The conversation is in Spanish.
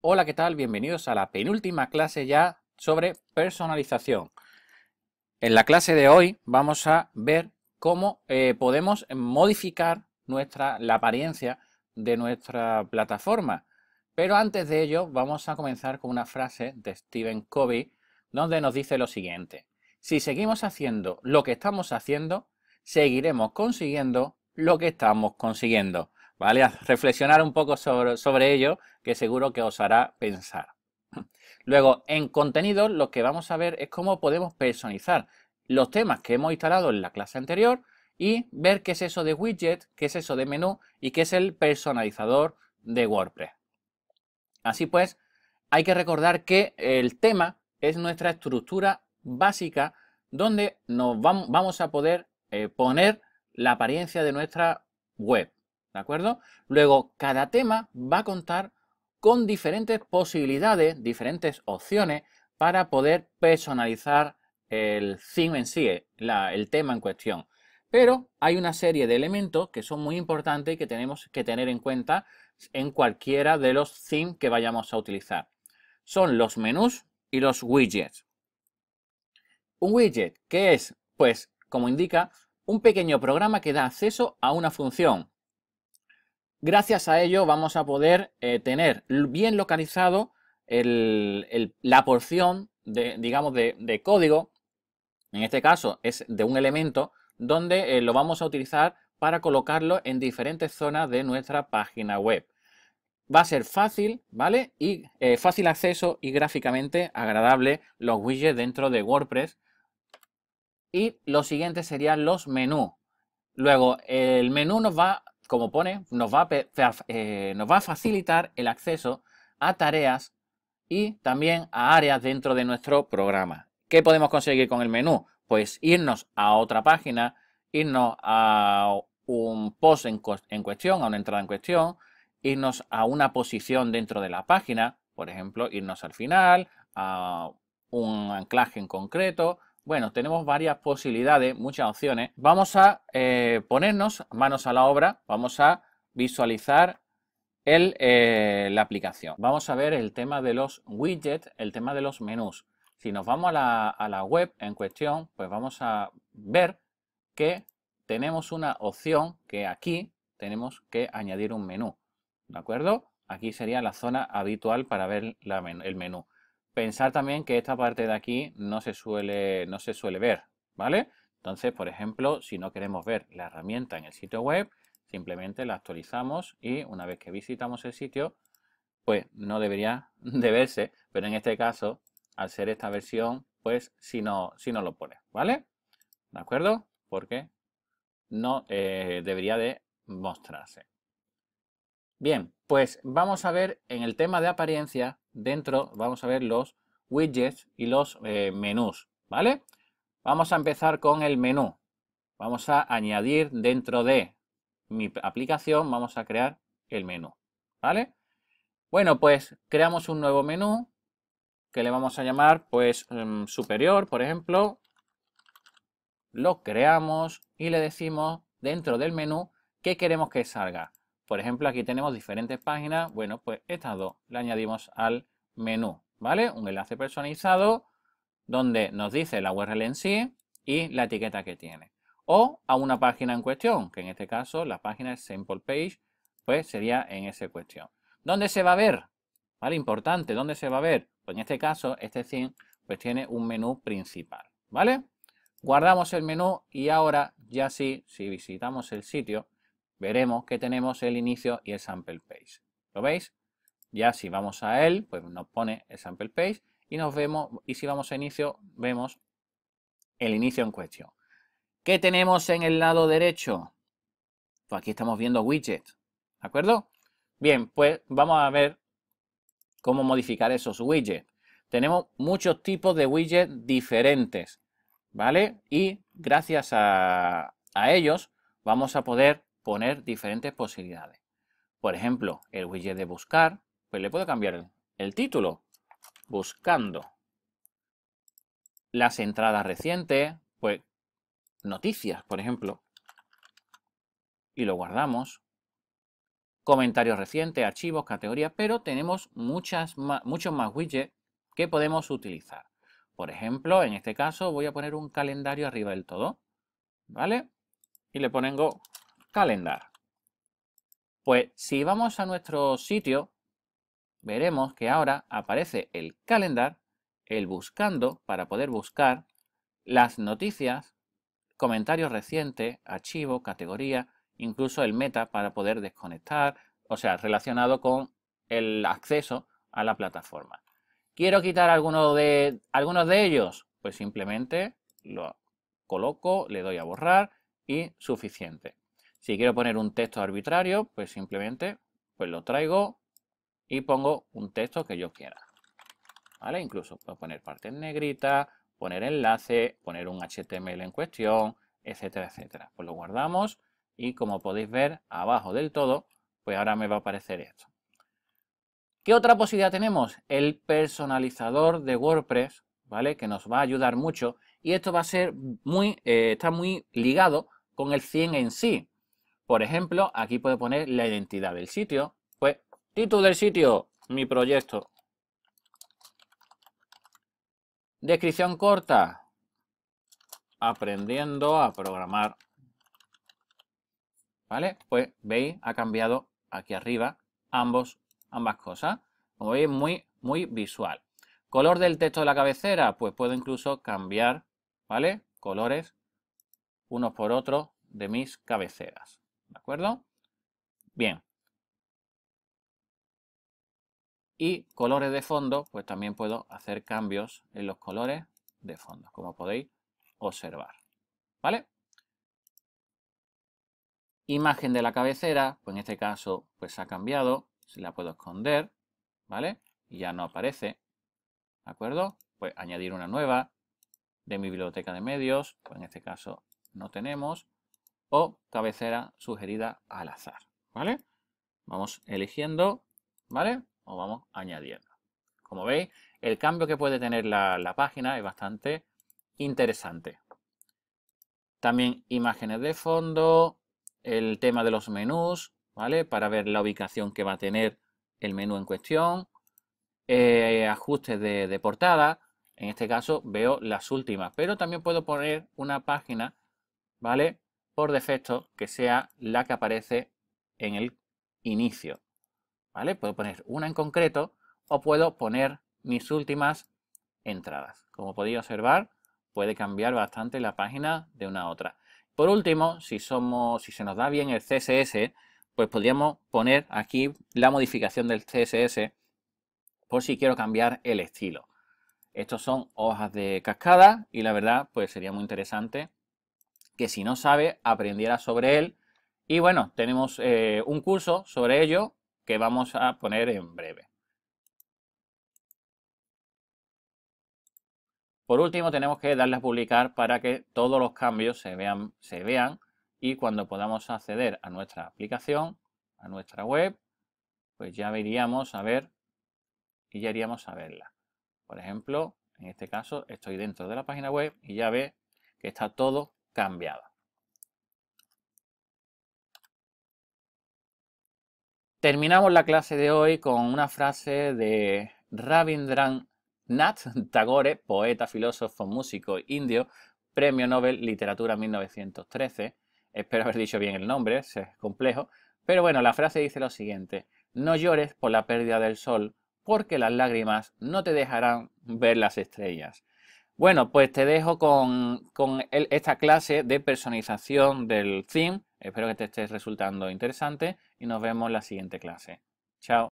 Hola, ¿qué tal? Bienvenidos a la penúltima clase ya sobre personalización. En la clase de hoy vamos a ver cómo eh, podemos modificar nuestra, la apariencia de nuestra plataforma. Pero antes de ello vamos a comenzar con una frase de Stephen Covey donde nos dice lo siguiente. Si seguimos haciendo lo que estamos haciendo, seguiremos consiguiendo lo que estamos consiguiendo. ¿vale? reflexionar un poco sobre, ello, que seguro que os hará pensar. Luego, en contenido, lo que vamos a ver es cómo podemos personalizar los temas que hemos instalado en la clase anterior y ver qué es eso de widget, qué es eso de menú y qué es el personalizador de WordPress. Así pues, hay que recordar que el tema es nuestra estructura básica donde nos vamos a poder eh, poner la apariencia de nuestra web. ¿De acuerdo? Luego, cada tema va a contar con diferentes posibilidades, diferentes opciones para poder personalizar el theme en sí, el tema en cuestión. Pero hay una serie de elementos que son muy importantes y que tenemos que tener en cuenta en cualquiera de los themes que vayamos a utilizar. Son los menús y los widgets. Un widget, que es? Pues, como indica, un pequeño programa que da acceso a una función, Gracias a ello vamos a poder eh, tener bien localizado la porción de, digamos, de, código, en este caso es de un elemento, donde eh, lo vamos a utilizar para colocarlo en diferentes zonas de nuestra página web. Va a ser fácil, ¿vale? Y eh, fácil acceso y gráficamente agradable los widgets dentro de WordPress. Y lo siguiente serían los menús. Luego, el menú nos va como pone, eh, nos va, a, facilitar el acceso a tareas y también a áreas dentro de nuestro programa. ¿Qué podemos conseguir con el menú? Pues irnos a otra página, irnos a un post en cuestión, a una entrada en cuestión, irnos a una posición dentro de la página, por ejemplo, irnos al final, a un anclaje en concreto, bueno, tenemos varias posibilidades, muchas opciones. Vamos a eh, ponernos manos a la obra, vamos a visualizar eh, la aplicación. Vamos a ver el tema de los widgets, el tema de los menús. Si nos vamos a la, web en cuestión, pues vamos a ver que tenemos una opción que aquí tenemos que añadir un menú. ¿De acuerdo? Aquí sería la zona habitual para ver el menú pensar también que esta parte de aquí no se suele, no se suele ver, ¿vale? Entonces, por ejemplo, si no queremos ver la herramienta en el sitio web, simplemente la actualizamos y una vez que visitamos el sitio, pues no debería de verse, pero en este caso, al ser esta versión, pues si no, si no lo pone, ¿vale? ¿De acuerdo? Porque no eh, debería de mostrarse. Bien, pues vamos a ver en el tema de apariencia dentro vamos a ver los widgets y los eh, menús, ¿vale? Vamos a empezar con el menú. Vamos a añadir dentro de mi aplicación, vamos a crear el menú, ¿vale? Bueno, pues creamos un nuevo menú que le vamos a llamar, pues, em, superior, por ejemplo. Lo creamos y le decimos dentro del menú qué queremos que salga. Por ejemplo, aquí tenemos diferentes páginas. Bueno, pues estas dos le añadimos al menú, ¿vale? Un enlace personalizado donde nos dice la URL en sí y la etiqueta que tiene. O a una página en cuestión, que en este caso la página es Simple Page, pues sería en esa cuestión. ¿Dónde se va a ver? ¿Vale? Importante, ¿dónde se va a ver? Pues en este caso, este theme pues tiene un menú principal, ¿vale? Guardamos el menú y ahora ya sí, si visitamos el sitio, veremos que tenemos el inicio y el sample page. ¿Lo veis? Ya si vamos a él, pues nos pone el sample page y nos vemos, y si vamos a inicio, vemos el inicio en cuestión. ¿Qué tenemos en el lado derecho? Pues aquí estamos viendo widgets. ¿de acuerdo? Bien, pues vamos a ver cómo modificar esos widgets. Tenemos muchos tipos de widgets diferentes, ¿vale? Y gracias a, a ellos vamos a poder poner diferentes posibilidades. Por ejemplo, el widget de buscar, pues le puedo cambiar el, título, buscando las entradas recientes, pues noticias, por ejemplo, y lo guardamos. Comentarios recientes, archivos, categorías, pero tenemos muchas muchos más widgets que podemos utilizar. Por ejemplo, en este caso voy a poner un calendario arriba del todo, ¿vale? Y le pongo calendar. Pues si vamos a nuestro sitio, veremos que ahora aparece el calendar, el buscando para poder buscar las noticias, comentarios recientes, archivo, categoría, incluso el meta para poder desconectar, o sea, relacionado con el acceso a la plataforma. ¿Quiero quitar alguno de, algunos de ellos? Pues simplemente lo coloco, le doy a borrar y suficiente. Si quiero poner un texto arbitrario, pues simplemente pues lo traigo y pongo un texto que yo quiera. ¿Vale? Incluso puedo poner partes negrita, poner enlace, poner un HTML en cuestión, etcétera, etcétera. Pues lo guardamos y como podéis ver abajo del todo, pues ahora me va a aparecer esto. ¿Qué otra posibilidad tenemos? El personalizador de WordPress, ¿vale? Que nos va a ayudar mucho y esto va a ser muy, eh, está muy ligado con el 100 en sí. Por ejemplo, aquí puedo poner la identidad del sitio. Pues, título del sitio, mi proyecto. Descripción corta. Aprendiendo a programar. ¿Vale? Pues veis, ha cambiado aquí arriba ambos, ambas cosas. Como veis, muy, muy visual. Color del texto de la cabecera, pues puedo incluso cambiar, ¿vale? Colores unos por otros de mis cabeceras. ¿De acuerdo? Bien. Y colores de fondo, pues también puedo hacer cambios en los colores de fondo, como podéis observar. ¿Vale? Imagen de la cabecera, pues en este caso pues ha cambiado, se la puedo esconder, ¿vale? Y ya no aparece, ¿de acuerdo? Pues añadir una nueva de mi biblioteca de medios, pues en este caso no tenemos, o cabecera sugerida al azar, ¿vale? Vamos eligiendo, ¿vale? O vamos añadiendo. Como veis, el cambio que puede tener la, página es bastante interesante. También imágenes de fondo, el tema de los menús, ¿vale? Para ver la ubicación que va a tener el menú en cuestión, eh, ajustes de, de, portada, en este caso veo las últimas, pero también puedo poner una página, ¿vale? por defecto que sea la que aparece en el inicio. ¿Vale? Puedo poner una en concreto o puedo poner mis últimas entradas. Como podéis observar, puede cambiar bastante la página de una a otra. Por último, si, somos, si se nos da bien el CSS, pues podríamos poner aquí la modificación del CSS por si quiero cambiar el estilo. Estos son hojas de cascada y la verdad pues sería muy interesante que si no sabe, aprendiera sobre él. Y bueno, tenemos eh, un curso sobre ello que vamos a poner en breve. Por último, tenemos que darle a publicar para que todos los cambios se vean, se vean y cuando podamos acceder a nuestra aplicación, a nuestra web, pues ya veríamos a ver y ya iríamos a verla. Por ejemplo, en este caso estoy dentro de la página web y ya ve que está todo cambiada. Terminamos la clase de hoy con una frase de Rabindranath Tagore, poeta, filósofo, músico indio, Premio Nobel Literatura 1913. Espero haber dicho bien el nombre, es complejo. Pero bueno, la frase dice lo siguiente. No llores por la pérdida del sol, porque las lágrimas no te dejarán ver las estrellas. Bueno, pues te dejo con, esta clase de personalización del theme. Espero que te estés resultando interesante y nos vemos en la siguiente clase. Chao.